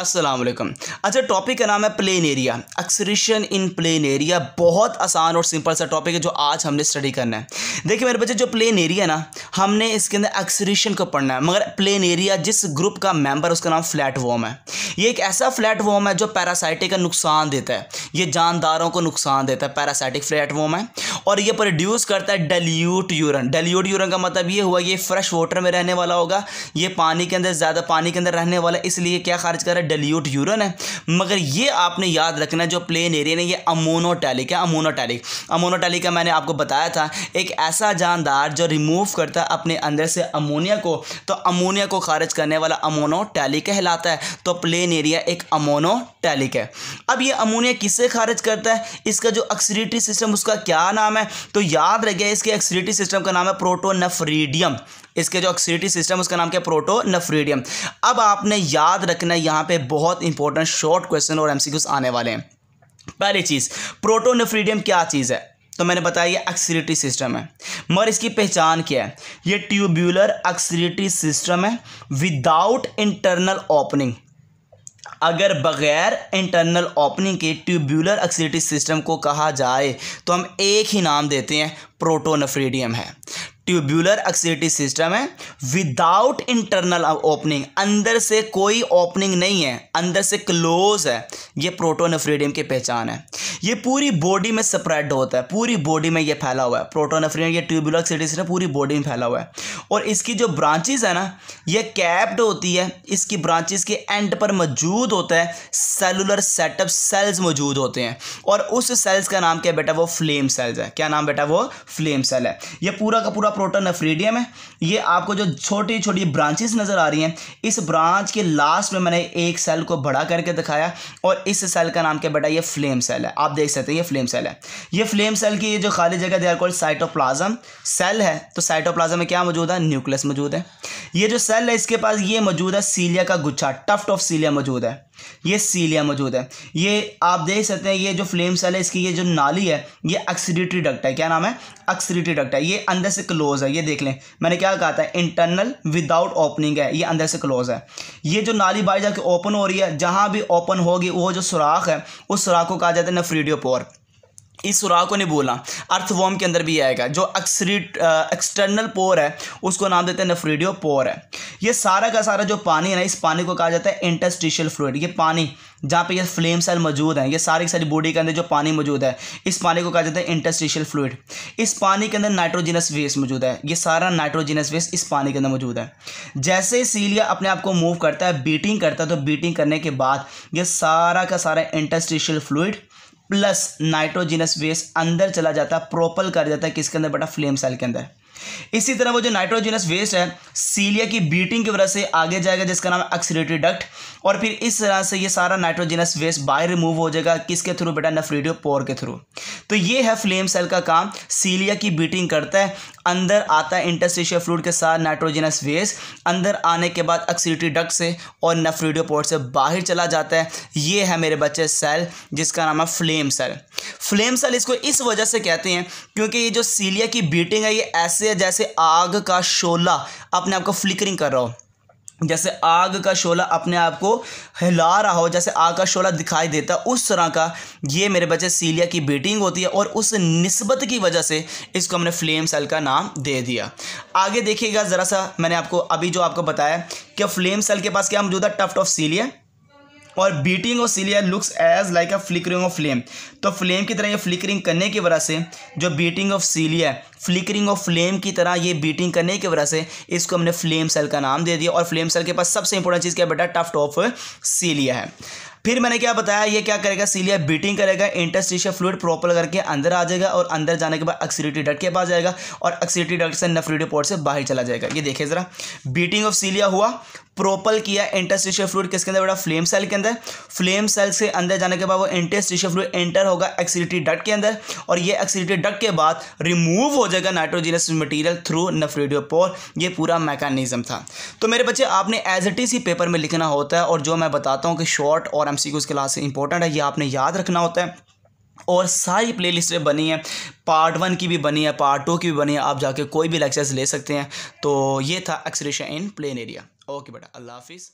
असलम अच्छा टॉपिक का नाम है planaria excretion in planaria बहुत आसान और सिंपल सा टॉपिक है जो आज हमने स्टडी करना है देखिए मेरे बच्चे जो प्लेन एरिया ना हमने इसके अंदर एक्सरिशन को पढ़ना है मगर प्लेन एरिया जिस ग्रुप का मेंबर उसका नाम फ्लैट वॉम है ये एक ऐसा फ्लैट वॉम है जो पैरासाइटिक का नुकसान देता है ये जानदारों को नुकसान देता है पैरासाइटिक फ्लैट वॉम है और ये प्रोड्यूस करता है डल्यूट यूरन डल्यूट यूरन का मतलब ये हुआ ये फ्रेश वाटर में रहने वाला होगा ये पानी के अंदर ज़्यादा पानी के अंदर रहने वाला इसलिए क्या खारिज कर रहा है डल्यूट यूरन है मगर ये आपने याद रखना जो प्लेन एरिया ने ये अमोनोटैलिक है अमोनोटैलिक अमोनोटैलिक का मैंने आपको बताया था एक ऐसा जानदार जो रिमूव करता है अपने अंदर से अमोनिया को तो अमोनिया को खारिज करने वाला अमोनोटैलिक कहलाता है तो प्लेन एरिया एक अमोनोटैलिक है अब ये अमोनिया किससे खारिज करता है इसका जो अक्सीडेटरी सिस्टम उसका क्या नाम सिस्टम है तो याद रखिए इसके एक्सिडिटी सिस्टम का नाम है प्रोटोनफ्रीडियम इसके जो ऑक्सीडिटी सिस्टम उसका नाम क्या प्रोटोनफ्रीडियम अब आपने याद रखना है यहाँ पर बहुत इंपॉर्टेंट शॉर्ट क्वेश्चन और एमसीक्यूज आने वाले हैं पहली चीज़ प्रोटोनफ्रीडियम क्या चीज़ है तो मैंने बताया ये अक्सीडिटी सिस्टम है मगर इसकी पहचान क्या है ये ट्यूब्यूलर अक्सीडिटी सिस्टम है विदाउट इंटरनल ओपनिंग अगर बगैर इंटरनल ओपनिंग के ट्यूब्यूलर ऑक्सीडेटिव सिस्टम को कहा जाए तो हम एक ही नाम देते हैं प्रोटोनफ्रीडियम है ट्यूब्यूलर ऑक्सीडेटिव सिस्टम है विदाउट इंटरनल ओपनिंग अंदर से कोई ओपनिंग नहीं है अंदर से क्लोज है ये प्रोटोनफ्रीडियम की पहचान है ये पूरी बॉडी में स्प्रेड होता है पूरी बॉडी में ये फैला हुआ है प्रोटोनफ्रीन ये ट्यूबुलर सिटिस पूरी बॉडी में फैला हुआ है और इसकी जो ब्रांचेज है ना ये कैप्ड होती है इसकी ब्रांचेज के एंड पर मौजूद होता है सेलुलर सेटअप सेल्स मौजूद होते हैं और उस सेल्स का नाम क्या बेटा वो फ्लेम सेल्स है क्या नाम बेटा वो फ्लेम सेल है ये पूरा का पूरा प्रोटोनेफ्रीडियम है ये आपको जो छोटी छोटी ब्रांचेस नज़र आ रही हैं इस ब्रांच के लास्ट में मैंने एक सेल को बड़ा करके दिखाया और इस सेल का नाम क्या बेटा ये फ्लेम सेल है आप आप देख सकते हैं ये फ्लेम सेल है ये फ्लेम सेल की जो खाली जगह they are called cytoplasm cell है तो साइटोप्लाज्म में क्या मौजूद है न्यूक्लियस मौजूद है ये जो सेल है इसके पास ये मौजूद है सीलिया का गुच्छा टफ्ट ऑफ सीलिया मौजूद है ये सीलिया मौजूद है ये आप देख सकते हैं ये जो फ्लेम सेल है इसकी ये जो नाली है ये एक्सीडिटरी डक्ट है क्या नाम है एक्सीडिटरी डक्ट है ये अंदर से क्लोज है ये देख लें मैंने क्या कहा था इंटरनल विदाउट ओपनिंग है ये अंदर से क्लोज है ये जो नाली बाहर जाके ओपन हो रही है जहाँ भी ओपन होगी वो जो सुराख है उस सुराख को कहा जाता है नफ्रीडियोपोर इस सुराखों ने बोला अर्थवॉर्म के अंदर भी आएगा जो एक्सरीट एक्सटर्नल पोर है उसको नाम देते हैं नफ्रीडियो पोर है ये सारा का सारा जो पानी है ना इस पानी को कहा जाता है इंटस्ट्रिशियल फ्लूड ये पानी जहाँ पे ये फ्लेम सेल मौजूद हैं ये सारी सारी बॉडी के अंदर जो पानी मौजूद है इस पानी को कहा जाता है इंटस्ट्रिशियल फ्लूड इस पानी के अंदर नाइट्रोजिनस वेस्ट मौजूद है ये सारा नाइट्रोजिनस वेस्ट इस पानी के अंदर मौजूद है जैसे सीलिया अपने आप को मूव करता है बीटिंग करता है तो बीटिंग करने के बाद ये सारा का सारा इंटस्टिशियल फ्लूड प्लस नाइट्रोजिनस वेस अंदर चला जाता है प्रोपल कर जाता है किसके अंदर बेटा फ्लेम सेल के अंदर इसी तरह वो जो नाइट्रोजनस वेस्ट है सीलिया की बीटिंग की वजह से आगे जाएगा जिसका नाम है डक्ट और फिर इस तरह से ये सारा नाइट्रोजनस वेस्ट बाहर रिमूव हो जाएगा किसके थ्रू बेटा नफ्रीडियो पोर के थ्रू तो ये है फ्लेम सेल का काम सीलिया की बीटिंग करता है अंदर आता है इंटरस्टिशियल फ्लूड के साथ नाइट्रोजनस वेस्ट अंदर आने के बाद ऑक्सीडेटरी डक्ट से और नफ्रीडियो पोर से बाहर चला जाता है ये है मेरे बच्चे सेल जिसका नाम है फ्लेम सेल फ्लेम सेल इसको इस वजह से कहते हैं क्योंकि ये जो सीलिया की बीटिंग है ये ऐसे है जैसे आग का शोला अपने आप को फ्लिकरिंग कर रहा हो जैसे आग का शोला अपने आप को हिला रहा हो जैसे आग का शोला दिखाई देता उस तरह का ये मेरे बच्चे सीलिया की बीटिंग होती है और उस नस्बत की वजह से इसको हमने फ्लेम सेल का नाम दे दिया आगे देखिएगा ज़रा सा मैंने आपको अभी जो आपको बताया कि फ्लेम सेल के पास क्या मौजूदा टफ्ट ऑफ सीलिया और beating of cilia looks as like a flickering of flame तो फ्लेम की तरह ये फ्लिकरिंग करने की वजह से जो beating of cilia flickering of flame की तरह ये बीटिंग करने की वजह से इसको हमने फ्लेम सेल का नाम दे दिया और फ्लेम सेल के पास सबसे इंपॉर्टेंट चीज़ क्या बेटा टफ्ट ऑफ सीलिया है फिर मैंने क्या बताया ये क्या करेगा सीलिया बीटिंग करेगा इंटरस्टिशियल फ्लूड प्रॉपर करके अंदर आ जाएगा और अंदर जाने के बाद अक्सीडेटिव डट के पास जाएगा और अक्सीडेटिव डट से नफ्रीडी पोर्ट से बाहर चला जाएगा ये देखिए ज़रा बीटिंग ऑफ सीलिया हुआ प्रोपल किया इंटरस्टिशियल फ्लूड किसके अंदर बड़ा फ्लेम सेल के अंदर फ्लेम सेल से अंदर जाने के बाद वो इंटरस्टिशियल फ्लूड एंटर होगा एक्सिडिटी डट के अंदर और ये एक्सिडिटी डट के बाद रिमूव हो जाएगा nitrogenous material through nephridiopore ये पूरा मैकेनिज्म था तो मेरे बच्चे आपने एज इट इज ही पेपर में लिखना होता है और जो मैं बताता हूँ कि शॉर्ट और M C Qs class important है ये आपने याद रखना होता है और सारी प्ले लिस्टें बनी हैं पार्ट वन की भी बनी है पार्ट टू की भी बनी है आप जाके कोई भी लेक्चर्स ले सकते हैं तो ये था excretion in planaria okay बेटा अल्लाह हाफिज़